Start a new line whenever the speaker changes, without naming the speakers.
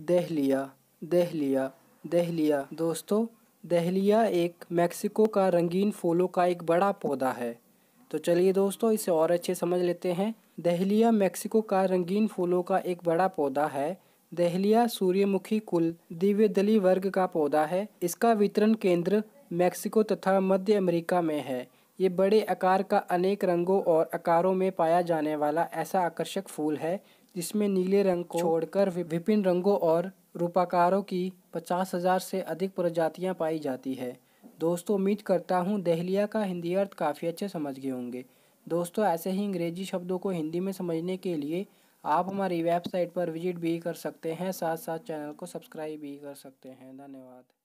dahlia dahlia dahlia दोस्तों dahlia एक Mexico का रंगीन फूलों का एक बड़ा पौधा है तो चलिए दोस्तों इसे और अच्छे समझ लेते हैं दहलिया मैक्सिको का रंगीन फूलों का एक बड़ा पौधा है दहलिया सूर्यमुखी कुल दिव्य दली वर्ग का पौधा है इसका वितरण केंद्र मैक्सिको तथा मध्य अमेरिका में है ये बड़े आकार का अनेक रंगों और आकारों में पाया जाने वाला ऐसा आकर्षक फूल है जिसमें नीले रंग को छोड़कर विभिन्न रंगों और रूपाकारों की पचास हज़ार से अधिक प्रजातियां पाई जाती है दोस्तों उम्मीद करता हूँ दहलिया का हिंदी अर्थ काफ़ी अच्छे समझ गए होंगे दोस्तों ऐसे ही अंग्रेजी शब्दों को हिंदी में समझने के लिए आप हमारी वेबसाइट पर विजिट भी कर सकते हैं साथ साथ चैनल को सब्सक्राइब भी कर सकते हैं धन्यवाद